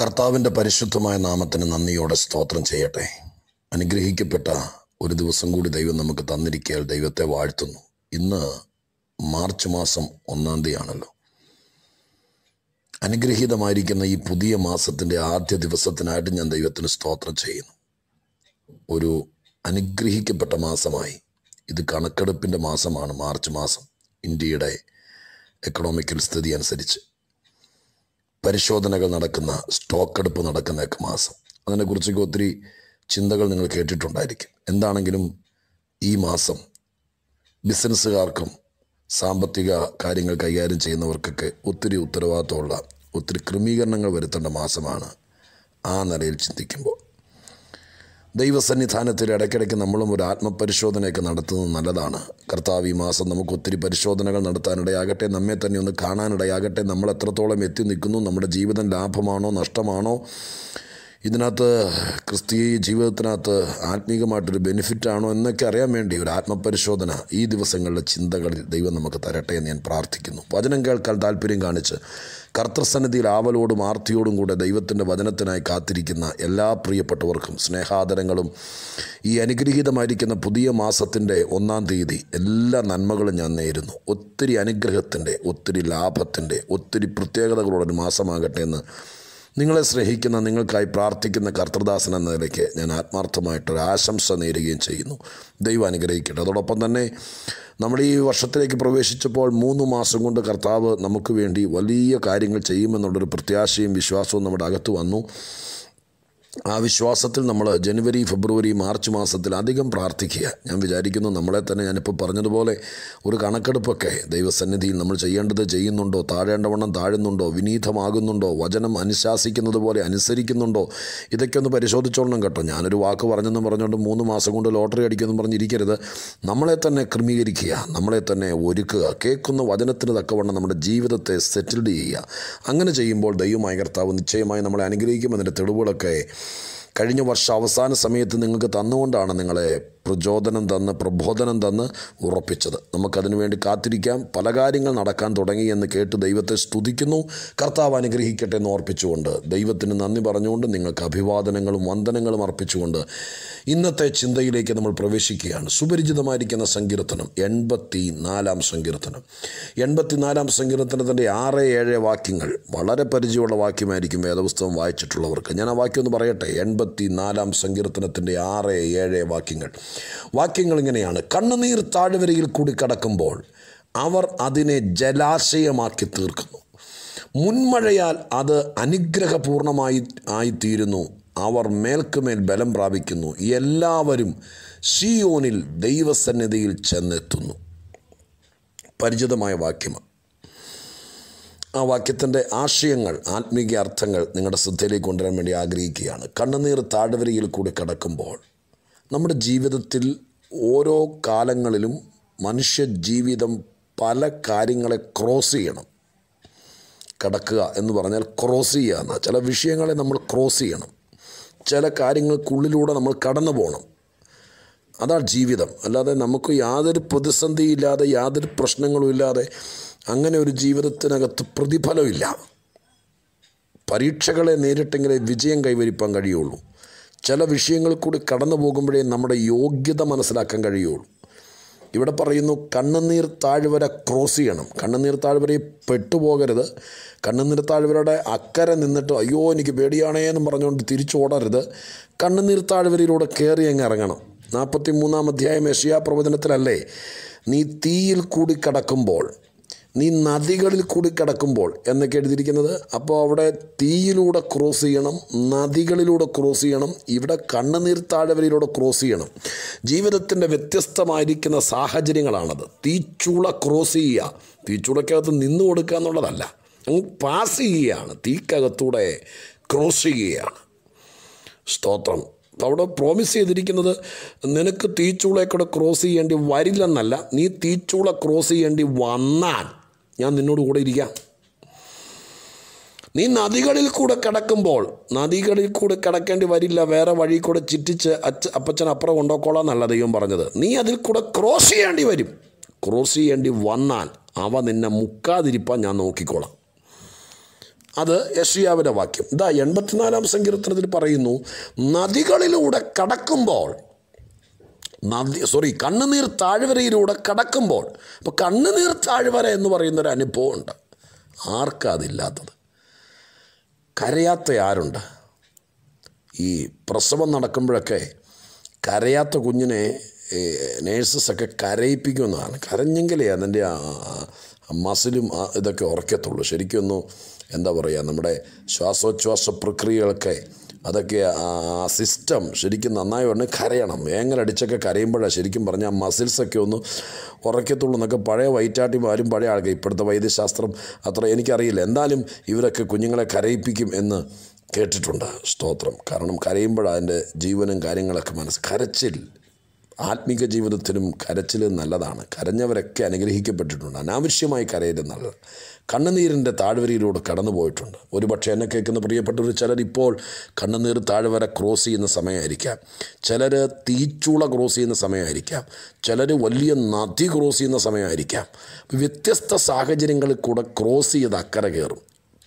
കർത്താവിൻ്റെ പരിശുദ്ധമായ നാമത്തിന് നന്ദിയോടെ സ്തോത്രം ചെയ്യട്ടെ അനുഗ്രഹിക്കപ്പെട്ട ഒരു ദിവസം കൂടി ദൈവം നമുക്ക് തന്നിരിക്കയാൽ ദൈവത്തെ വാഴ്ത്തുന്നു ഇന്ന് മാർച്ച് മാസം ഒന്നാം തീയതിയാണല്ലോ അനുഗ്രഹീതമായിരിക്കുന്ന ഈ പുതിയ മാസത്തിൻ്റെ ആദ്യ ദിവസത്തിനായിട്ട് ഞാൻ ദൈവത്തിന് സ്തോത്രം ചെയ്യുന്നു ഒരു അനുഗ്രഹിക്കപ്പെട്ട മാസമായി ഇത് കണക്കെടുപ്പിൻ്റെ മാസമാണ് മാർച്ച് മാസം ഇന്ത്യയുടെ എക്കണോമിക്കൽ സ്ഥിതി അനുസരിച്ച് പരിശോധനകൾ നടക്കുന്ന സ്റ്റോക്ക് എടുപ്പ് ഒക്കെ മാസം അതിനെക്കുറിച്ചൊക്കെ ഒത്തിരി ചിന്തകൾ നിങ്ങൾ കേട്ടിട്ടുണ്ടായിരിക്കും എന്താണെങ്കിലും ഈ മാസം ബിസിനസ്സുകാർക്കും സാമ്പത്തിക കാര്യങ്ങൾ കൈകാര്യം ചെയ്യുന്നവർക്കൊക്കെ ഒത്തിരി ഉത്തരവാദിത്തമുള്ള ഒത്തിരി ക്രമീകരണങ്ങൾ വരുത്തേണ്ട മാസമാണ് ആ നിലയിൽ ചിന്തിക്കുമ്പോൾ ദൈവസന്നിധാനത്തിൽ ഇടയ്ക്കിടയ്ക്ക് നമ്മളും ഒരു ആത്മപരിശോധനയൊക്കെ നടത്തുന്നത് നല്ലതാണ് കർത്താവ് ഈ മാസം നമുക്ക് ഒത്തിരി പരിശോധനകൾ നടത്താനിടയാകട്ടെ നമ്മെ തന്നെ ഒന്ന് കാണാനിടയാകട്ടെ നമ്മൾ എത്രത്തോളം എത്തി നിൽക്കുന്നു നമ്മുടെ ജീവിതം ലാഭമാണോ നഷ്ടമാണോ ഇതിനകത്ത് ക്രിസ്തീയ ജീവിതത്തിനകത്ത് ആത്മീകമായിട്ടൊരു ബെനിഫിറ്റ് ആണോ എന്നൊക്കെ അറിയാൻ വേണ്ടി ഒരു ആത്മപരിശോധന ഈ ദിവസങ്ങളിലെ ചിന്തകളിൽ ദൈവം നമുക്ക് തരട്ടെ എന്ന് ഞാൻ പ്രാർത്ഥിക്കുന്നു വചനം കേൾക്കാൻ താല്പര്യം കാണിച്ച് കർത്തൃസന്നിധിയിൽ ആവലോടും ആർത്തിയോടും കൂടെ ദൈവത്തിൻ്റെ വചനത്തിനായി കാത്തിരിക്കുന്ന എല്ലാ പ്രിയപ്പെട്ടവർക്കും സ്നേഹാദരങ്ങളും ഈ അനുഗ്രഹീതമായിരിക്കുന്ന പുതിയ മാസത്തിൻ്റെ ഒന്നാം തീയതി എല്ലാ നന്മകളും ഞാൻ നേരുന്നു ഒത്തിരി അനുഗ്രഹത്തിൻ്റെ ഒത്തിരി ലാഭത്തിൻ്റെ ഒത്തിരി പ്രത്യേകതകളുള്ള മാസമാകട്ടെ എന്ന് നിങ്ങളെ സ്നേഹിക്കുന്ന നിങ്ങൾക്കായി പ്രാർത്ഥിക്കുന്ന കർത്തൃദാസൻ എന്ന നിലയ്ക്ക് ഞാൻ ആത്മാർത്ഥമായിട്ടൊരു ആശംസ നേരുകയും ചെയ്യുന്നു ദൈവം അനുഗ്രഹിക്കട്ടെ അതോടൊപ്പം തന്നെ നമ്മൾ ഈ വർഷത്തിലേക്ക് പ്രവേശിച്ചപ്പോൾ മൂന്ന് മാസം കൊണ്ട് കർത്താവ് നമുക്ക് വേണ്ടി വലിയ കാര്യങ്ങൾ ചെയ്യുമെന്നുള്ളൊരു പ്രത്യാശയും വിശ്വാസവും നമ്മുടെ അകത്ത് വന്നു ആ വിശ്വാസത്തിൽ നമ്മൾ ജനുവരി ഫെബ്രുവരി മാർച്ച് മാസത്തിൽ അധികം പ്രാർത്ഥിക്കുക ഞാൻ വിചാരിക്കുന്നു നമ്മളെ തന്നെ ഞാനിപ്പോൾ പറഞ്ഞതുപോലെ ഒരു കണക്കെടുപ്പൊക്കെ ദൈവസന്നിധിയിൽ നമ്മൾ ചെയ്യേണ്ടത് ചെയ്യുന്നുണ്ടോ താഴേണ്ടവണ്ണം താഴുന്നുണ്ടോ വിനീതമാകുന്നുണ്ടോ വചനം അനുശാസിക്കുന്നത് പോലെ അനുസരിക്കുന്നുണ്ടോ ഇതൊക്കെ ഒന്ന് പരിശോധിച്ചോളണം കേട്ടോ ഞാനൊരു വാക്ക് പറഞ്ഞെന്ന് പറഞ്ഞുകൊണ്ട് മൂന്ന് മാസം കൊണ്ട് ലോട്ടറി അടിക്കുമെന്ന് പറഞ്ഞിരിക്കരുത് നമ്മളെ തന്നെ ക്രമീകരിക്കുക നമ്മളെ തന്നെ ഒരുക്കുക കേൾക്കുന്ന വചനത്തിന് തക്കവണ്ണം നമ്മുടെ ജീവിതത്തെ സെറ്റിൽഡ് ചെയ്യുക അങ്ങനെ ചെയ്യുമ്പോൾ ദൈവമായ കർത്താവ് നിശ്ചയമായി നമ്മളെ അനുഗ്രഹിക്കുമെന്നതിൻ്റെ തെളിവുകളൊക്കെ കഴിഞ്ഞ വർഷ അവസാന സമയത്ത് നിങ്ങൾക്ക് തന്നുകൊണ്ടാണ് നിങ്ങളെ പ്രചോദനം തന്ന് പ്രബോധനം തന്ന് ഉറപ്പിച്ചത് നമുക്കതിനു വേണ്ടി കാത്തിരിക്കാം പല കാര്യങ്ങൾ നടക്കാൻ തുടങ്ങി എന്ന് കേട്ട് ദൈവത്തെ സ്തുതിക്കുന്നു കർത്താവ് അനുഗ്രഹിക്കട്ടെ എന്ന് ഓർപ്പിച്ചുകൊണ്ട് ദൈവത്തിന് നന്ദി പറഞ്ഞുകൊണ്ട് നിങ്ങൾക്ക് അഭിവാദനങ്ങളും വന്ദനങ്ങളും അർപ്പിച്ചുകൊണ്ട് ഇന്നത്തെ ചിന്തയിലേക്ക് നമ്മൾ പ്രവേശിക്കുകയാണ് സുപരിചിതമായിരിക്കുന്ന സങ്കീർത്തനം എൺപത്തി നാലാം സങ്കീർത്തനം നാലാം സങ്കീർത്തനത്തിൻ്റെ ആറ് ഏഴ് വാക്യങ്ങൾ വളരെ പരിചയമുള്ള വാക്യമായിരിക്കും വേദപുസ്തകം വായിച്ചിട്ടുള്ളവർക്ക് ഞാൻ ആ വാക്യം ഒന്ന് പറയട്ടെ എൺപത്തി നാലാം സങ്കീർത്തനത്തിൻ്റെ ആറ് ഏഴ് വാക്യങ്ങൾ വാക്യങ്ങൾ ഇങ്ങനെയാണ് കണ്ണുനീർ താഴ്വരയിൽ കൂടി കടക്കുമ്പോൾ അവർ അതിനെ ജലാശയമാക്കി തീർക്കുന്നു മുൻമഴയാൽ അത് അനുഗ്രഹപൂർണമായി ആയിത്തീരുന്നു അവർ മേൽക്കുമേൽ ബലം പ്രാപിക്കുന്നു എല്ലാവരും ഷിയോനിൽ ദൈവസന്നിധിയിൽ ചെന്നെത്തുന്നു പരിചിതമായ വാക്യമാണ് ആ വാക്യത്തിൻ്റെ ആശയങ്ങൾ ആത്മീയ അർത്ഥങ്ങൾ നിങ്ങളുടെ ശ്രദ്ധയിലേക്ക് കൊണ്ടുവരാൻ വേണ്ടി ആഗ്രഹിക്കുകയാണ് കണ്ണുനീർ താഴ്വരയിൽ കൂടി കടക്കുമ്പോൾ നമ്മുടെ ജീവിതത്തിൽ ഓരോ കാലങ്ങളിലും മനുഷ്യ ജീവിതം പല കാര്യങ്ങളെ ക്രോസ് ചെയ്യണം കടക്കുക എന്ന് പറഞ്ഞാൽ ക്രോസ് ചെയ്യുക ചില വിഷയങ്ങളെ നമ്മൾ ക്രോസ് ചെയ്യണം ചില കാര്യങ്ങൾക്കുള്ളിലൂടെ നമ്മൾ കടന്നു പോകണം അതാണ് ജീവിതം അല്ലാതെ നമുക്ക് യാതൊരു പ്രതിസന്ധിയില്ലാതെ യാതൊരു പ്രശ്നങ്ങളും ഇല്ലാതെ അങ്ങനെ ഒരു ജീവിതത്തിനകത്ത് പ്രതിഫലമില്ല പരീക്ഷകളെ നേരിട്ടെങ്കിലേ വിജയം കൈവരിപ്പാൻ കഴിയുള്ളൂ ചില വിഷയങ്ങൾ കൂടി കടന്നു പോകുമ്പോഴേ നമ്മുടെ യോഗ്യത മനസ്സിലാക്കാൻ കഴിയുള്ളൂ ഇവിടെ പറയുന്നു കണ്ണുനീർ താഴ്വര ക്രോസ് ചെയ്യണം കണ്ണുനീർ താഴ്വരയിൽ പെട്ടുപോകരുത് കണ്ണുനീർ താഴ്വരയുടെ അക്കരെ നിന്നിട്ട് അയ്യോ എനിക്ക് പേടിയാണേ എന്ന് പറഞ്ഞുകൊണ്ട് തിരിച്ചോടരുത് കണ്ണുനീർ താഴ്വരയിലൂടെ കയറി അങ്ങ് ഇറങ്ങണം നാൽപ്പത്തി മൂന്നാം അധ്യായം യഷിയാ പ്രവചനത്തിലല്ലേ നീ തീയിൽ കൂടി കടക്കുമ്പോൾ നീ നദികളിൽ കൂടി കിടക്കുമ്പോൾ എന്നൊക്കെ എഴുതിയിരിക്കുന്നത് അപ്പോൾ അവിടെ തീയിലൂടെ ക്രോസ് ചെയ്യണം നദികളിലൂടെ ക്രോസ് ചെയ്യണം ഇവിടെ കണ്ണുനീർ താഴ്വരയിലൂടെ ക്രോസ് ചെയ്യണം ജീവിതത്തിൻ്റെ വ്യത്യസ്തമായിരിക്കുന്ന സാഹചര്യങ്ങളാണത് തീച്ചൂള ക്രോസ് ചെയ്യുക തീച്ചൂളക്കകത്ത് നിന്ന് കൊടുക്കുക എന്നുള്ളതല്ല അങ്ങ് പാസ് ചെയ്യുകയാണ് തീക്കകത്തൂടെ ക്രോസ് ചെയ്യുകയാണ് സ്തോത്രം അവിടെ പ്രോമിസ് ചെയ്തിരിക്കുന്നത് നിനക്ക് തീച്ചൂളയെ ക്രോസ് ചെയ്യേണ്ടി വരില്ലെന്നല്ല നീ തീച്ചൂള ക്രോസ് ചെയ്യേണ്ടി വന്നാൽ ഞാൻ നിന്നോട് കൂടെ ഇരിക്കാം നീ നദികളിൽ കൂടെ കിടക്കുമ്പോൾ നദികളിൽ കൂടെ കിടക്കേണ്ടി വരില്ല വേറെ വഴി കൂടെ ചിറ്റിച്ച് അച്ഛ അപ്പച്ചൻ അപ്പുറം കൊണ്ടോക്കോളാം എന്നല്ല ദൈവം പറഞ്ഞത് നീ അതിൽ കൂടെ ക്രോസ് ചെയ്യേണ്ടി വരും ക്രോസ് ചെയ്യേണ്ടി വന്നാൽ അവ നിന്നെ മുക്കാതിരിപ്പാൻ ഞാൻ നോക്കിക്കോളാം അത് യശിയാവിൻ്റെ വാക്യം ഇതാ എൺപത്തിനാലാം സങ്കീർത്തനത്തിൽ പറയുന്നു നദികളിലൂടെ കടക്കുമ്പോൾ നദി സോറി കണ്ണുനീർ താഴ്വരയിലൂടെ കടക്കുമ്പോൾ അപ്പോൾ കണ്ണുനീർ താഴ്വര എന്ന് പറയുന്നൊരു അനുഭവമുണ്ട് ആർക്കാ അതില്ലാത്തത് കരയാത്ത ആരുണ്ട് ഈ പ്രസവം നടക്കുമ്പോഴൊക്കെ കരയാത്ത കുഞ്ഞിനെ നേഴ്സസൊക്കെ കരയിപ്പിക്കുന്നതാണ് കരഞ്ഞെങ്കിലേ അതിൻ്റെ മസിലും ഇതൊക്കെ ഉറക്കത്തുള്ളൂ ശരിക്കൊന്നും എന്താ പറയുക നമ്മുടെ ശ്വാസോച്ഛ്വാസ പ്രക്രിയകളൊക്കെ അതൊക്കെ ആ സിസ്റ്റം ശരിക്കും നന്നായി ഉടനെ കരയണം വേങ്ങലടിച്ചൊക്കെ കരയുമ്പോഴാണ് ശരിക്കും പറഞ്ഞാൽ മസിൽസൊക്കെ ഒന്ന് ഉറക്കത്തുള്ളൂ എന്നൊക്കെ പഴയ വൈറ്റാട്ടിമാരും പഴയ ആൾക്കാർ ഇപ്പോഴത്തെ വൈദ്യശാസ്ത്രം അത്ര എനിക്കറിയില്ല എന്തായാലും ഇവരൊക്കെ കുഞ്ഞുങ്ങളെ കരയിപ്പിക്കും എന്ന് കേട്ടിട്ടുണ്ട് സ്തോത്രം കാരണം അതിൻ്റെ ജീവനും കാര്യങ്ങളൊക്കെ മനസ്സ് കരച്ചിൽ ആത്മീക ജീവിതത്തിനും കരച്ചിൽ നല്ലതാണ് കരഞ്ഞവരൊക്കെ അനുഗ്രഹിക്കപ്പെട്ടിട്ടുണ്ട് അനാവശ്യമായി നല്ലത് കണ്ണുനീരിൻ്റെ താഴ്വരയിലൂടെ കടന്നു പോയിട്ടുണ്ട് ഒരുപക്ഷെ എന്നെ കേൾക്കുന്ന പ്രിയപ്പെട്ടവർ ചിലർ ഇപ്പോൾ കണ്ണുനീർ താഴ്വര ക്രോസ് ചെയ്യുന്ന സമയമായിരിക്കാം ചിലർ തീച്ചൂള ക്രോസ് ചെയ്യുന്ന സമയമായിരിക്കാം ചിലർ വലിയ നദി ക്രോസ് ചെയ്യുന്ന സമയമായിരിക്കാം വ്യത്യസ്ത സാഹചര്യങ്ങളിൽ കൂടെ ക്രോസ് ചെയ്ത് അക്കര കയറും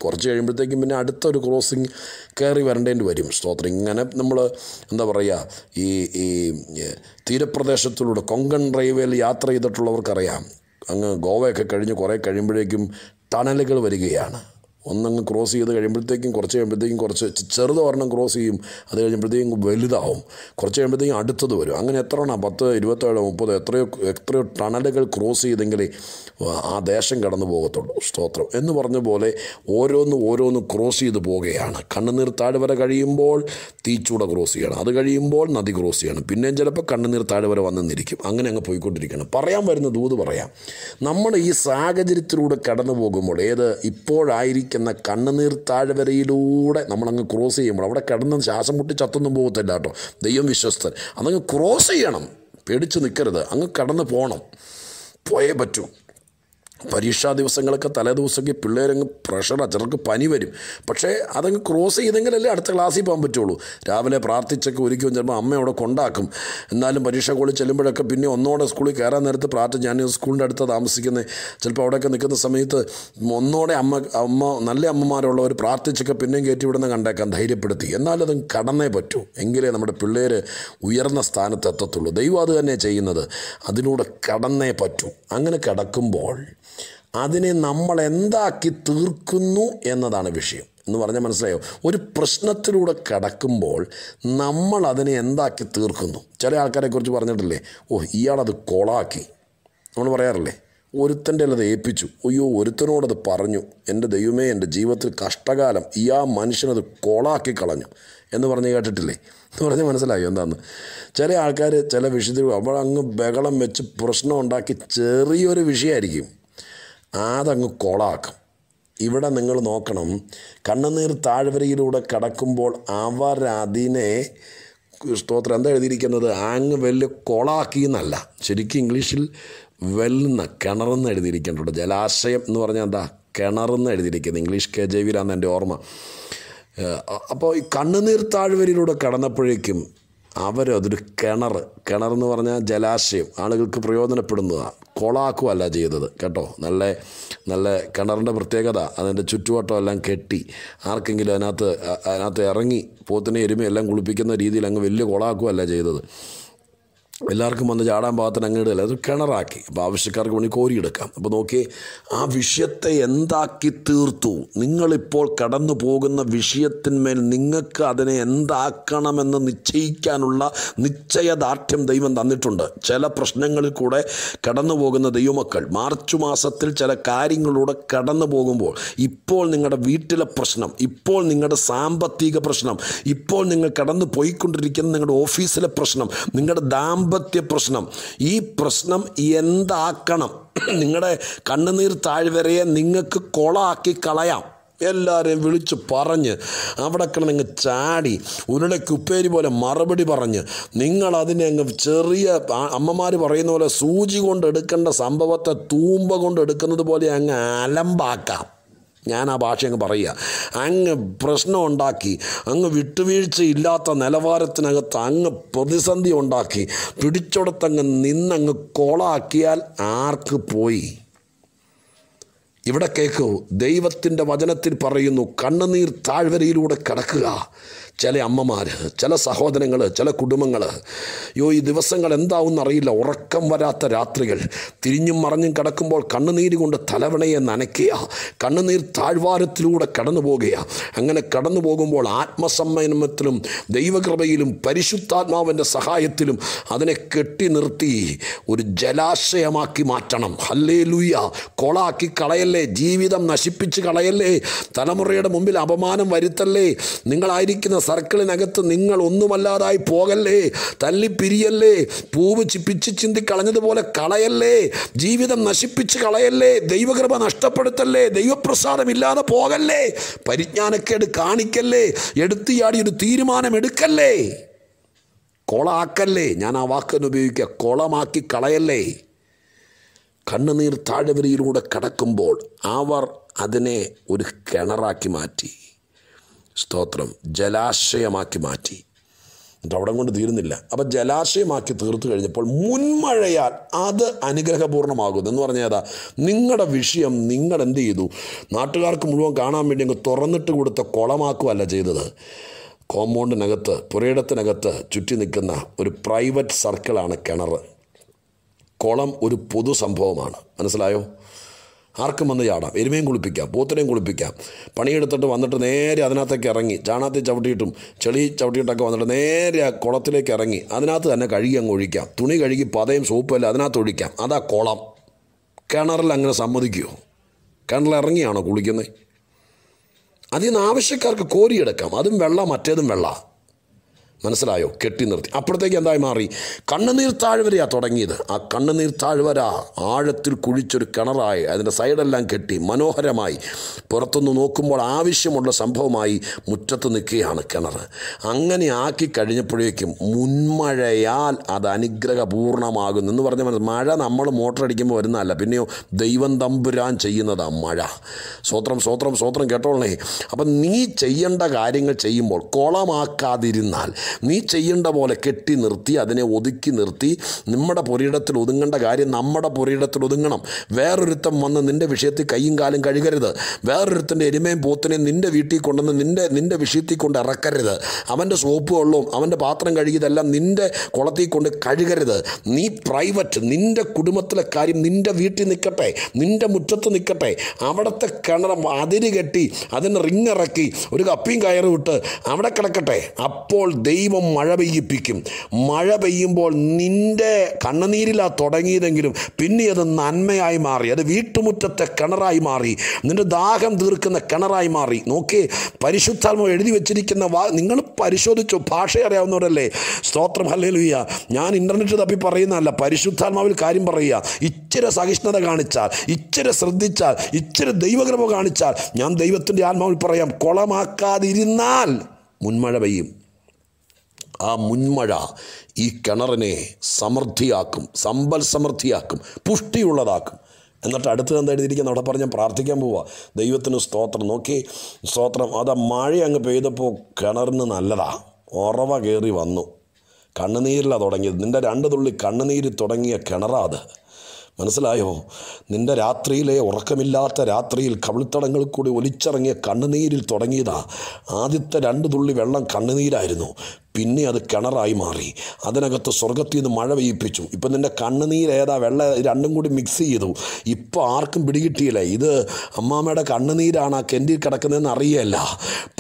കുറച്ച് കഴിയുമ്പോഴത്തേക്കും പിന്നെ അടുത്തൊരു ക്രോസിങ് കയറി വരേണ്ടേണ്ടി വരും സ്തോത്രം ഇങ്ങനെ നമ്മൾ എന്താ പറയുക ഈ ഈ തീരപ്രദേശത്തിലൂടെ കൊങ്കൺ റെയിൽവേയിൽ യാത്ര ചെയ്തിട്ടുള്ളവർക്കറിയാം അങ്ങ് ഗോവയൊക്കെ കഴിഞ്ഞ് കുറേ കഴിയുമ്പോഴേക്കും ടണലുകൾ വരികയാണ് ഒന്നങ്ങ് ക്രോസ് ചെയ്ത് കഴിയുമ്പോഴത്തേക്കും കുറച്ച് കഴിയുമ്പോഴത്തേക്കും കുറച്ച് ചെറുത് ഒരെണ്ണം ക്രോസ് ചെയ്യും അത് കഴിയുമ്പോഴത്തേക്കും വലുതാവും കുറച്ച് കഴിയുമ്പോഴത്തേക്കും അടുത്തത് വരും അങ്ങനെ എത്ര എണ്ണം പത്ത് ഇരുപത്തേഴോ മുപ്പതോ എത്രയോ എത്രയോ ടണലുകൾ ക്രോസ് ചെയ്തെങ്കിലേ ആ ദേശം കടന്നു പോകത്തുള്ളൂ സ്തോത്രം എന്ന് പറഞ്ഞ പോലെ ഓരോന്ന് ഓരോന്ന് ക്രോസ് ചെയ്ത് പോവുകയാണ് കണ്ണുനീർ താഴ്വര കഴിയുമ്പോൾ തീച്ചൂട ക്രോസ് ചെയ്യണം അത് കഴിയുമ്പോൾ നദി ക്രോസ് ചെയ്യണം പിന്നെയും ചിലപ്പോൾ കണ്ണുനീർ താഴ്വര വന്നെന്നിരിക്കും അങ്ങനെ അങ്ങ് പോയിക്കൊണ്ടിരിക്കണം പറയാൻ വരുന്ന ദൂത് പറയാം നമ്മൾ ഈ സാഹചര്യത്തിലൂടെ കടന്നു പോകുമ്പോൾ ഏത് ഇപ്പോഴായിരിക്കും ഇരിക്കുന്ന കണ്ണുനീർ താഴ്വരയിലൂടെ നമ്മളങ്ങ് ക്രോസ് ചെയ്യുമ്പോൾ അവിടെ കിടന്ന് ശ്വാസം മുട്ടി ചത്തൊന്നും പോകത്തില്ല കേട്ടോ ദൈവം വിശ്വസ്തൻ അതങ്ങ് ക്രോസ് ചെയ്യണം പേടിച്ച് നിൽക്കരുത് അങ്ങ് കടന്ന് പോകണം പോയേ പറ്റൂ പരീക്ഷാ ദിവസങ്ങളൊക്കെ തലേ ദിവസമൊക്കെ പിള്ളേരങ്ങ് പ്രഷറാണ് ചിലർക്ക് പനി വരും പക്ഷേ അതങ്ങ് ക്രോസ് ചെയ്തെങ്കിലല്ലേ അടുത്ത ക്ലാസ്സിൽ പോകാൻ പറ്റുള്ളൂ രാവിലെ പ്രാർത്ഥിച്ചൊക്കെ ഒരുക്കും ചിലപ്പോൾ അമ്മ അവിടെ കൊണ്ടാക്കും എന്നാലും പരീക്ഷ കോളിൽ ചെല്ലുമ്പോഴൊക്കെ പിന്നെ ഒന്നോടെ സ്കൂളിൽ കയറാൻ നേരത്ത് പ്രാർത്ഥന ഞാൻ സ്കൂളിൻ്റെ അടുത്ത് താമസിക്കുന്നത് ചിലപ്പോൾ അവിടെയൊക്കെ നിൽക്കുന്ന സമയത്ത് ഒന്നോടെ അമ്മ അമ്മ നല്ല അമ്മമാരുള്ളവർ പ്രാർത്ഥിച്ചൊക്കെ പിന്നെയും കയറ്റി വിടുന്ന കണ്ടേക്കാൻ ധൈര്യപ്പെടുത്തി എന്നാലും അതും കടന്നേ പറ്റൂ എങ്കിലേ നമ്മുടെ പിള്ളേർ ഉയർന്ന സ്ഥാനത്ത് എത്തത്തുള്ളൂ ദൈവം അത് തന്നെ ചെയ്യുന്നത് അതിലൂടെ കടന്നേ പറ്റൂ അങ്ങനെ കടക്കുമ്പോൾ അതിനെ നമ്മൾ എന്താക്കി തീർക്കുന്നു എന്നതാണ് വിഷയം എന്ന് പറഞ്ഞാൽ മനസ്സിലായോ ഒരു പ്രശ്നത്തിലൂടെ കടക്കുമ്പോൾ നമ്മൾ അതിനെ എന്താക്കി തീർക്കുന്നു ചില ആൾക്കാരെക്കുറിച്ച് പറഞ്ഞിട്ടില്ലേ ഓ ഇയാളത് കൊളാക്കി നമ്മൾ പറയാറില്ലേ ഒരുത്തൻ്റെ അത് ഏൽപ്പിച്ചു അയ്യോ ഒരുത്തനോടത് പറഞ്ഞു എൻ്റെ ദൈവമേ എൻ്റെ ജീവിതത്തിൽ കഷ്ടകാലം ഈ ആ മനുഷ്യനത് കൊളാക്കി കളഞ്ഞു എന്ന് പറഞ്ഞ് കേട്ടിട്ടില്ലേ എന്ന് പറഞ്ഞ് മനസ്സിലായി എന്താന്ന് ചില ആൾക്കാർ ചില വിഷയത്തിൽ അവൾ അങ്ങ് ബഹളം വെച്ച് പ്രശ്നം ഉണ്ടാക്കി ചെറിയൊരു വിഷയമായിരിക്കും അതങ്ങ് കൊളാക്കും ഇവിടെ നിങ്ങൾ നോക്കണം കണ്ണുനീർ താഴ്വരയിലൂടെ കടക്കുമ്പോൾ അവരതിനെ സ്തോത്രം എന്താ എഴുതിയിരിക്കുന്നത് ആങ് വെല്ല് കൊളാക്കി എന്നല്ല ശരിക്കും ഇംഗ്ലീഷിൽ വെല്ലുന്ന കിണറെന്ന് എഴുതിയിരിക്കുന്നുണ്ട് ജലാശയം എന്ന് പറഞ്ഞാൽ എന്താ കിണറെന്ന് എഴുതിയിരിക്കുന്നത് ഇംഗ്ലീഷ് കെ ജെ എൻ്റെ ഓർമ്മ അപ്പോൾ ഈ കണ്ണുനീർ താഴ്വരയിലൂടെ കടന്നപ്പോഴേക്കും അതൊരു കിണർ കിണർ എന്ന് പറഞ്ഞാൽ ജലാശയം ആളുകൾക്ക് പ്രയോജനപ്പെടുന്നതാണ് കുളാക്കുമല്ല ചെയ്തത് കേട്ടോ നല്ല നല്ല കിണറിൻ്റെ പ്രത്യേകത അതിൻ്റെ ചുറ്റുവട്ടം എല്ലാം കെട്ടി ആർക്കെങ്കിലും അതിനകത്ത് അതിനകത്ത് ഇറങ്ങി പോത്തിനെ എരുമയെല്ലാം കുളിപ്പിക്കുന്ന രീതിയിൽ അങ്ങ് വലിയ കുളാക്കുമല്ല ചെയ്തത് എല്ലാവർക്കും വന്ന് ചാടാൻ പാകത്തിന് അങ്ങ് ഇടയില്ല അത് കിണറാക്കി അപ്പോൾ ആവശ്യക്കാർക്ക് വേണമെങ്കിൽ കോരിയെടുക്കാം അപ്പോൾ നോക്കി ആ വിഷയത്തെ എന്താക്കി തീർത്തു നിങ്ങളിപ്പോൾ കടന്നു പോകുന്ന വിഷയത്തിന്മേൽ നിങ്ങൾക്ക് അതിനെ എന്താക്കണമെന്ന് നിശ്ചയിക്കാനുള്ള നിശ്ചയദാർഢ്യം ദൈവം തന്നിട്ടുണ്ട് ചില പ്രശ്നങ്ങളിൽ കൂടെ കടന്നു പോകുന്ന ദൈവമക്കൾ മാർച്ച് മാസത്തിൽ ചില കാര്യങ്ങളിലൂടെ കടന്നു പോകുമ്പോൾ ഇപ്പോൾ നിങ്ങളുടെ വീട്ടിലെ പ്രശ്നം ഇപ്പോൾ നിങ്ങളുടെ സാമ്പത്തിക പ്രശ്നം ഇപ്പോൾ നിങ്ങൾ കടന്നു പോയിക്കൊണ്ടിരിക്കുന്ന നിങ്ങളുടെ ഓഫീസിലെ പ്രശ്നം നിങ്ങളുടെ ദാമ്പ ദാമ്പത്യ പ്രശ്നം ഈ പ്രശ്നം എന്താക്കണം നിങ്ങളുടെ കണ്ണുനീർ താഴ്വരയെ നിങ്ങൾക്ക് കൊളാക്കി കളയാം എല്ലാവരെയും വിളിച്ച് പറഞ്ഞ് അവിടെ കിടന്നങ്ങ് ചാടി ഉരുളയ്ക്ക് കുപ്പേരി പോലെ മറുപടി പറഞ്ഞ് നിങ്ങൾ അതിനെ അങ്ങ് ചെറിയ അമ്മമാർ പറയുന്ന പോലെ സൂചി കൊണ്ട് എടുക്കേണ്ട സംഭവത്തെ തൂമ്പ കൊണ്ട് എടുക്കുന്നത് പോലെ അങ്ങ് അലമ്പാക്കാം ഞാൻ ആ ഭാഷ അങ്ങ് പറയുക അങ്ങ് പ്രശ്നം ഉണ്ടാക്കി അങ്ങ് ഇല്ലാത്ത നിലവാരത്തിനകത്ത് അങ്ങ് പ്രതിസന്ധി ഉണ്ടാക്കി പിടിച്ചെടുത്തങ്ങ് നിന്നങ്ങ് കോളാക്കിയാൽ ആർക്ക് പോയി ഇവിടെ കേൾക്കൂ ദൈവത്തിൻ്റെ വചനത്തിൽ പറയുന്നു കണ്ണുനീർ താഴ്വരയിലൂടെ കടക്കുക ചില അമ്മമാർ ചില സഹോദരങ്ങൾ ചില കുടുംബങ്ങൾ യോ ഈ ദിവസങ്ങൾ എന്താവുമെന്നറിയില്ല ഉറക്കം വരാത്ത രാത്രികൾ തിരിഞ്ഞും മറിഞ്ഞും കിടക്കുമ്പോൾ കണ്ണുനീര് കൊണ്ട് തലവണയെ നനയ്ക്കുക കണ്ണുനീർ താഴ്വാരത്തിലൂടെ കടന്നു പോകുക അങ്ങനെ കടന്നു പോകുമ്പോൾ ആത്മസമ്മനത്തിലും ദൈവകൃപയിലും പരിശുദ്ധാത്മാവിൻ്റെ സഹായത്തിലും അതിനെ കെട്ടി നിർത്തി ഒരു ജലാശയമാക്കി മാറ്റണം ഹല്ലേ ലൂയ കൊളാക്കി കളയല്ലേ ജീവിതം നശിപ്പിച്ച് കളയല്ലേ തലമുറയുടെ മുമ്പിൽ അപമാനം വരുത്തല്ലേ നിങ്ങളായിരിക്കുന്ന സർക്കിളിനകത്ത് നിങ്ങൾ ഒന്നുമല്ലാതായി പോകല്ലേ തല്ലിപ്പിരിയല്ലേ പൂവ് ചിപ്പിച്ച് ചിന്തി കളഞ്ഞതുപോലെ കളയല്ലേ ജീവിതം നശിപ്പിച്ച് കളയല്ലേ ദൈവകൃപ നഷ്ടപ്പെടുത്തല്ലേ ദൈവപ്രസാദം ഇല്ലാതെ പോകല്ലേ പരിജ്ഞാനക്കേട് കാണിക്കല്ലേ എടുത്തിയാടി ഒരു തീരുമാനം എടുക്കല്ലേ കൊളാക്കല്ലേ ഞാൻ ആ വാക്കെന്ന് ഉപയോഗിക്കുക കൊളമാക്കി കളയല്ലേ കണ്ണുനീർ താഴെവരിയിലൂടെ കടക്കുമ്പോൾ അവർ അതിനെ ഒരു കിണറാക്കി മാറ്റി സ്തോത്രം ജലാശയമാക്കി മാറ്റി എന്നിട്ട് അവിടം കൊണ്ട് തീരുന്നില്ല അപ്പം ജലാശയമാക്കി തീർത്തു കഴിഞ്ഞപ്പോൾ മുൻമഴയാൽ അത് അനുഗ്രഹപൂർണ്ണമാകുന്നു എന്ന് പറഞ്ഞാൽ ഏതാ നിങ്ങളുടെ വിഷയം നിങ്ങൾ എന്ത് ചെയ്തു നാട്ടുകാർക്ക് മുഴുവൻ കാണാൻ വേണ്ടി അങ്ങ് തുറന്നിട്ട് കൊടുത്ത കുളമാക്കുകയല്ല ചെയ്തത് കോമ്പൗണ്ടിനകത്ത് പുരയിടത്തിനകത്ത് ചുറ്റി നിൽക്കുന്ന ഒരു പ്രൈവറ്റ് സർക്കിളാണ് കിണർ കുളം ഒരു പൊതു സംഭവമാണ് മനസ്സിലായോ ആർക്കും വന്ന് ചാടാം എരുമയും കുളിപ്പിക്കാം പൂത്തനെയും കുളിപ്പിക്കാം പണിയെടുത്തിട്ട് വന്നിട്ട് നേരെ അതിനകത്തേക്ക് ഇറങ്ങി ചാണകത്തിൽ ചവിട്ടിയിട്ടും ചെളി ചവിട്ടിയിട്ടൊക്കെ വന്നിട്ട് നേരെ ആ കുളത്തിലേക്ക് ഇറങ്ങി അതിനകത്ത് തന്നെ കഴുകി അങ്ങ് ഒഴിക്കാം തുണി കഴുകി പതയും സോപ്പും എല്ലാം അതിനകത്ത് ഒഴിക്കാം അതാ കുളം കിണറിൽ അങ്ങനെ സമ്മതിക്കുമോ കിണറിൽ ഇറങ്ങിയാണോ കുളിക്കുന്നത് അതിൽ നിന്ന് ആവശ്യക്കാർക്ക് കോരിയെടുക്കാം അതും വെള്ളം മറ്റേതും വെള്ളം മനസ്സിലായോ കെട്ടി നിർത്തി അപ്പോഴത്തേക്ക് എന്തായി മാറി കണ്ണുനീർ താഴ്വരയാണ് തുടങ്ങിയത് ആ കണ്ണുനീർ താഴ്വര ആഴത്തിൽ കുഴിച്ചൊരു കിണറായി അതിൻ്റെ സൈഡെല്ലാം കെട്ടി മനോഹരമായി പുറത്തുനിന്ന് നോക്കുമ്പോൾ ആവശ്യമുള്ള സംഭവമായി മുറ്റത്ത് നിൽക്കുകയാണ് കിണർ അങ്ങനെ ആക്കി കഴിഞ്ഞപ്പോഴേക്കും മുൻമഴയാൽ അത് അനുഗ്രഹപൂർണ്ണമാകുന്നു എന്ന് പറഞ്ഞ മഴ നമ്മൾ മോട്ടർ അടിക്കുമ്പോൾ വരുന്നതല്ല പിന്നെയോ ദൈവം തമ്പുരാൻ ചെയ്യുന്നതാണ് മഴ സ്വോത്രം സ്വോത്രം സ്വോത്രം കേട്ടോളേ അപ്പം നീ ചെയ്യേണ്ട കാര്യങ്ങൾ ചെയ്യുമ്പോൾ കുളമാക്കാതിരുന്നാൽ നീ ചെയ്യേണ്ട പോലെ കെട്ടി നിർത്തി അതിനെ ഒതുക്കി നിർത്തി നമ്മുടെ പുരയിടത്തിൽ ഒതുങ്ങേണ്ട കാര്യം നമ്മുടെ പുരയിടത്തിൽ ഒതുങ്ങണം വേറൊരുത്തം വന്ന് നിൻ്റെ വിഷയത്തിൽ കൈയും കാലും കഴുകരുത് വേറൊരുത്തൻ്റെ എരുമയും പോത്തിനെയും നിൻ്റെ വീട്ടിൽ കൊണ്ടുവന്ന് നിൻ്റെ നിൻ്റെ വിഷയത്തിൽ കൊണ്ട് ഇറക്കരുത് അവൻ്റെ സോപ്പ് വെള്ളവും അവൻ്റെ പാത്രം കഴുകിയതെല്ലാം നിൻ്റെ കുളത്തിൽ കൊണ്ട് കഴുകരുത് നീ പ്രൈവറ്റ് നിൻ്റെ കുടുംബത്തിലെ കാര്യം നിൻ്റെ വീട്ടിൽ നിൽക്കട്ടെ നിൻ്റെ മുറ്റത്ത് നിൽക്കട്ടെ അവിടുത്തെ കിണർ അതിര് കെട്ടി അതിന് റിങ്ങിറക്കി ഒരു കപ്പിയും കയറും ഇട്ട് അവിടെ കിടക്കട്ടെ അപ്പോൾ ദൈവം ദൈവം മഴ പെയ്യിപ്പിക്കും മഴ പെയ്യുമ്പോൾ നിൻ്റെ കണ്ണുനീരിലാ തുടങ്ങിയതെങ്കിലും പിന്നെ അത് നന്മയായി മാറി അത് വീട്ടുമുറ്റത്തെ കിണറായി മാറി നിൻ്റെ ദാഹം തീർക്കുന്ന കിണറായി മാറി നോക്കേ പരിശുദ്ധാത്മ എഴുതി വെച്ചിരിക്കുന്ന വാ നിങ്ങൾ പരിശോധിച്ചു ഭാഷ അറിയാവുന്നവരല്ലേ സ്തോത്രം ഹല്ലേലുയ്യ ഞാൻ ഇൻ്റർനെറ്റ് തപ്പി പറയുന്നതല്ല പരിശുദ്ധാത്മാവിൽ കാര്യം പറയുക ഇച്ചിരി സഹിഷ്ണുത കാണിച്ചാൽ ഇച്ചിരി ശ്രദ്ധിച്ചാൽ ഇച്ചിരി ദൈവകൃപ കാണിച്ചാൽ ഞാൻ ദൈവത്തിൻ്റെ ആത്മാവിൽ പറയാം കുളമാക്കാതിരുന്നാൽ മുൻമഴ പെയ്യും ആ മുൻമഴ ഈ കിണറിനെ സമൃദ്ധിയാക്കും സമ്പൽ സമൃദ്ധിയാക്കും പുഷ്ടിയുള്ളതാക്കും എന്നിട്ട് അടുത്തത് എന്താ എഴുതിയിരിക്കുന്നത് അവിടെ പറഞ്ഞ് പ്രാർത്ഥിക്കാൻ പോവുക ദൈവത്തിന് സ്തോത്രം നോക്കി സ്തോത്രം അത് മഴ അങ്ങ് പെയ്തപ്പോൾ കിണറിന് നല്ലതാ ഉറവ കയറി വന്നു കണ്ണുനീരിലാണ് തുടങ്ങിയത് നിൻ്റെ രണ്ട് തുള്ളി കണ്ണുനീര് തുടങ്ങിയ കിണറാ അത് മനസ്സിലായോ നിൻ്റെ രാത്രിയിലെ ഉറക്കമില്ലാത്ത രാത്രിയിൽ കവിളിത്തടങ്ങളിൽ കൂടി ഒലിച്ചിറങ്ങിയ കണ്ണുനീരിൽ തുടങ്ങിയതാ ആദ്യത്തെ രണ്ട് തുള്ളി വെള്ളം കണ്ണുനീരായിരുന്നു പിന്നെ അത് കിണറായി മാറി അതിനകത്ത് സ്വർഗത്തിൽ നിന്ന് മഴ പെയ്യിപ്പിച്ചു ഇപ്പം നിൻ്റെ ഏതാ വെള്ള രണ്ടും കൂടി മിക്സ് ചെയ്തു ഇപ്പോൾ ആർക്കും പിടികിട്ടിയില്ല ഇത് അമ്മാമ്മയുടെ കണ്ണുനീരാണ് ആ കെൻറ്റിൽ കിടക്കുന്നതെന്ന് അറിയല്ല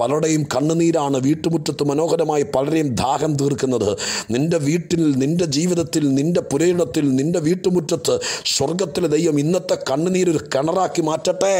പലരുടെയും കണ്ണുനീരാണ് വീട്ടുമുറ്റത്ത് മനോഹരമായി പലരെയും ദാഹം തീർക്കുന്നത് നിൻ്റെ വീട്ടിൽ നിൻ്റെ ജീവിതത്തിൽ നിൻ്റെ പുരയിടത്തിൽ നിൻ്റെ വീട്ടുമുറ്റത്ത് സ്വർഗത്തിലെ ദൈവം ഇന്നത്തെ ഒരു കിണറാക്കി മാറ്റട്ടെ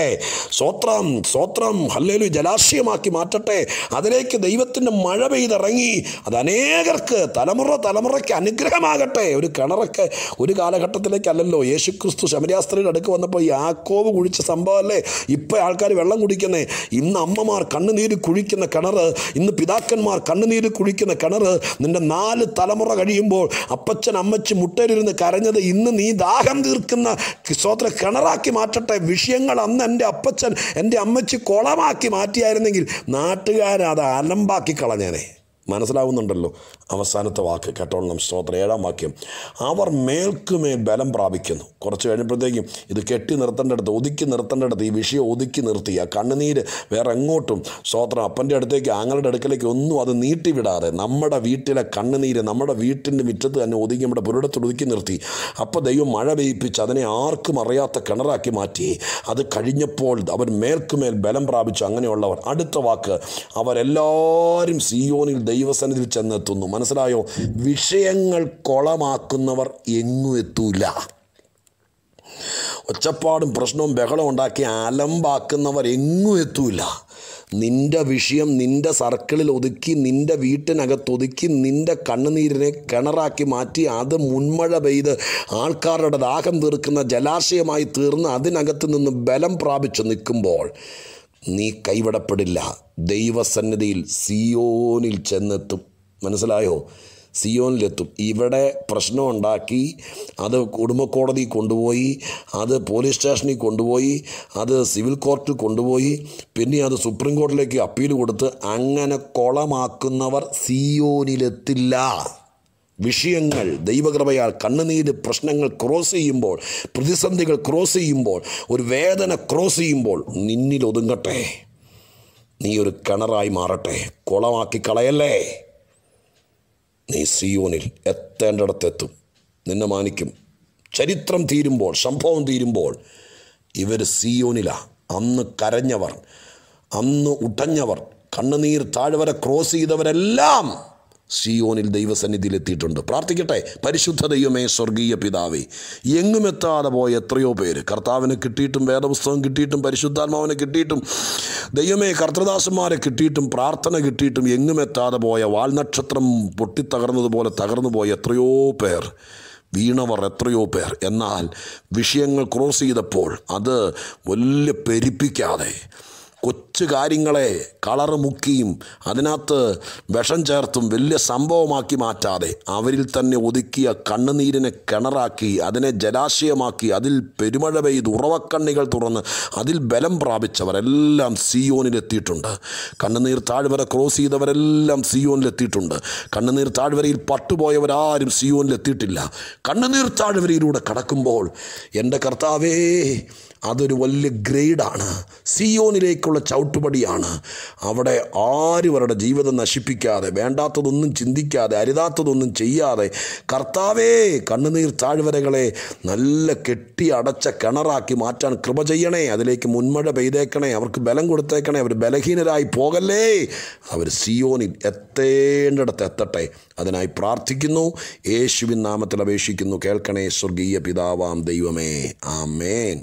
സ്വോത്രം സ്വോത്രം ഹല്ലേലു ജലാശയമാക്കി മാറ്റട്ടെ അതിലേക്ക് ദൈവത്തിൻ്റെ മഴ പെയ്തിറങ്ങി അത് അനേകർക്ക് തലമുറ തലമുറയ്ക്ക് അനുഗ്രഹമാകട്ടെ ഒരു കിണറൊക്കെ ഒരു കാലഘട്ടത്തിലേക്കല്ലല്ലോ യേശു ക്രിസ്തു ശമരാസ്ത്രീയുടെ അടുക്ക് വന്നപ്പോൾ യാക്കോവ് കുഴിച്ച സംഭവമല്ലേ ഇപ്പോൾ ആൾക്കാർ വെള്ളം കുടിക്കുന്നേ ഇന്ന് അമ്മമാർ കണ്ണുനീര് കുഴിക്കുന്ന കിണർ ഇന്ന് പിതാക്കന്മാർ കണ്ണുനീര് കുഴിക്കുന്ന കിണർ നിൻ്റെ നാല് തലമുറ കഴിയുമ്പോൾ അപ്പച്ചൻ അമ്മച്ചി മുട്ടയിലിരുന്ന് കരഞ്ഞത് ഇന്ന് നീ ദാഹം തീർക്കുന്ന സ്തോത്ര കിണറാക്കി മാറ്റട്ടെ വിഷയങ്ങൾ അന്ന് എൻ്റെ അപ്പച്ചൻ എൻ്റെ അമ്മച്ചി കുളമാക്കി മാറ്റിയായിരുന്നെങ്കിൽ നാട്ടുകാരത് അലമ്പാക്കി കളഞ്ഞേനെ മനസ്സിലാവുന്നുണ്ടല്ലോ അവസാനത്തെ വാക്ക് കേട്ടോളണം സ്തോത്രം ഏഴാം വാക്യം അവർ മേൽക്കുമേൽ ബലം പ്രാപിക്കുന്നു കുറച്ച് കഴിഞ്ഞപ്പോഴത്തേക്കും ഇത് കെട്ടി നിർത്തേണ്ടടുത്ത് ഒതുക്കി നിർത്തേണ്ടടുത്ത് ഈ വിഷയം ഒതുക്കി നിർത്തി ആ കണ്ണുനീര് വേറെ എങ്ങോട്ടും സ്തോത്രം അപ്പൻ്റെ അടുത്തേക്ക് ആങ്ങളുടെ അടുക്കലേക്ക് ഒന്നും അത് നീട്ടിവിടാതെ നമ്മുടെ വീട്ടിലെ കണ്ണുനീര് നമ്മുടെ വീട്ടിൻ്റെ മുറ്റത്ത് തന്നെ ഒതുക്കി നമ്മുടെ പുരടത്തിൽ ഒതുക്കി നിർത്തി അപ്പോൾ ദൈവം മഴ പെയ്യിപ്പിച്ച് അതിനെ ആർക്കും അറിയാത്ത കിണറാക്കി മാറ്റി അത് കഴിഞ്ഞപ്പോൾ അവർ മേൽക്കുമേൽ ബലം പ്രാപിച്ചു അങ്ങനെയുള്ളവർ അടുത്ത വാക്ക് അവരെല്ലാവരും സിയോനിൽ ദൈവസന്നിധിയിൽ ചെന്നെത്തുന്നു മനസ്സിലായോ വിഷയങ്ങൾ കൊളമാക്കുന്നവർ എങ്ങും എത്തൂല ഒച്ചപ്പാടും പ്രശ്നവും ബഹളം ഉണ്ടാക്കി അലമ്പാക്കുന്നവർ എങ്ങും എത്തൂല നിൻ്റെ വിഷയം നിൻ്റെ സർക്കിളിൽ ഒതുക്കി നിൻ്റെ ഒതുക്കി നിൻ്റെ കണ്ണുനീരിനെ കിണറാക്കി മാറ്റി അത് മുൻമഴ പെയ്ത് ആൾക്കാരുടെ ദാഹം തീർക്കുന്ന ജലാശയമായി തീർന്ന് അതിനകത്ത് നിന്ന് ബലം പ്രാപിച്ചു നിൽക്കുമ്പോൾ നീ കൈവിടപ്പെടില്ല ദൈവസന്നിധിയിൽ സിയോനിൽ ചെന്നെത്തും മനസ്സിലായോ സിയോനിലെത്തും ഇവിടെ ഉണ്ടാക്കി അത് കുടുംബക്കോടതി കൊണ്ടുപോയി അത് പോലീസ് സ്റ്റേഷനിൽ കൊണ്ടുപോയി അത് സിവിൽ കോർട്ടിൽ കൊണ്ടുപോയി പിന്നെ അത് സുപ്രീം കോർട്ടിലേക്ക് അപ്പീൽ കൊടുത്ത് അങ്ങനെ കൊളമാക്കുന്നവർ സിയോനിലെത്തില്ല വിഷയങ്ങൾ ദൈവകൃപയാൽ കണ്ണുനീര് പ്രശ്നങ്ങൾ ക്രോസ് ചെയ്യുമ്പോൾ പ്രതിസന്ധികൾ ക്രോസ് ചെയ്യുമ്പോൾ ഒരു വേദന ക്രോസ് ചെയ്യുമ്പോൾ നിന്നിൽ ഒതുങ്ങട്ടെ നീ ഒരു കിണറായി മാറട്ടെ കുളമാക്കി കളയല്ലേ നീ സിയോനിൽ എത്തേണ്ടടത്തെത്തും നിന്നെ മാനിക്കും ചരിത്രം തീരുമ്പോൾ സംഭവം തീരുമ്പോൾ ഇവർ സിയോനിലാണ് അന്ന് കരഞ്ഞവർ അന്ന് ഉടഞ്ഞവർ കണ്ണുനീർ താഴ്വര ക്രോസ് ചെയ്തവരെല്ലാം സിയോനിൽ ദൈവസന്നിധിയിൽ എത്തിയിട്ടുണ്ട് പ്രാർത്ഥിക്കട്ടെ പരിശുദ്ധ ദൈവമേ സ്വർഗീയ പിതാവേ എങ്ങും എത്താതെ പോയ എത്രയോ പേര് കർത്താവിന് കിട്ടിയിട്ടും വേദപുസ്തകം കിട്ടിയിട്ടും പരിശുദ്ധാത്മാവിനെ കിട്ടിയിട്ടും ദൈവമേ കർത്തദാസന്മാരെ കിട്ടിയിട്ടും പ്രാർത്ഥന കിട്ടിയിട്ടും എങ്ങും എത്താതെ പോയ വാൽനക്ഷത്രം പൊട്ടിത്തകർന്നതുപോലെ തകർന്നു പോയ എത്രയോ പേർ വീണവർ എത്രയോ പേർ എന്നാൽ വിഷയങ്ങൾ ക്രോസ് ചെയ്തപ്പോൾ അത് വലിയ പെരിപ്പിക്കാതെ കൊച്ചു കാര്യങ്ങളെ കളറ് മുക്കിയും അതിനകത്ത് വിഷം ചേർത്തും വലിയ സംഭവമാക്കി മാറ്റാതെ അവരിൽ തന്നെ ഒതുക്കിയ കണ്ണുനീരിനെ കിണറാക്കി അതിനെ ജലാശയമാക്കി അതിൽ പെരുമഴ പെയ്ത് ഉറവക്കണ്ണികൾ തുറന്ന് അതിൽ ബലം പ്രാപിച്ചവരെല്ലാം സിയോനിലെത്തിയിട്ടുണ്ട് കണ്ണുനീർ താഴ്വര ക്രോസ് ചെയ്തവരെല്ലാം സിയോനിലെത്തിയിട്ടുണ്ട് കണ്ണുനീർ താഴ്വരയിൽ പട്ടുപോയവരാരും സിയോനിലെത്തിയിട്ടില്ല കണ്ണുനീർ താഴ്വരയിലൂടെ കടക്കുമ്പോൾ എൻ്റെ കർത്താവേ അതൊരു വലിയ ഗ്രേഡാണ് സിയോനിലേക്കുള്ള ചവിട്ടുപടിയാണ് അവിടെ ആരും അവരുടെ ജീവിതം നശിപ്പിക്കാതെ വേണ്ടാത്തതൊന്നും ചിന്തിക്കാതെ അരുതാത്തതൊന്നും ചെയ്യാതെ കർത്താവേ കണ്ണുനീർ താഴ്വരകളെ നല്ല കെട്ടി അടച്ച കിണറാക്കി മാറ്റാൻ കൃപ ചെയ്യണേ അതിലേക്ക് മുൻമഴ പെയ്തേക്കണേ അവർക്ക് ബലം കൊടുത്തേക്കണേ അവർ ബലഹീനരായി പോകല്ലേ അവർ സിയോനിൽ എത്തേണ്ടിടത്ത് എത്തട്ടെ അതിനായി പ്രാർത്ഥിക്കുന്നു യേശുവിൻ നാമത്തിൽ അപേക്ഷിക്കുന്നു കേൾക്കണേ സ്വർഗീയ പിതാവാം ദൈവമേ ആമേൻ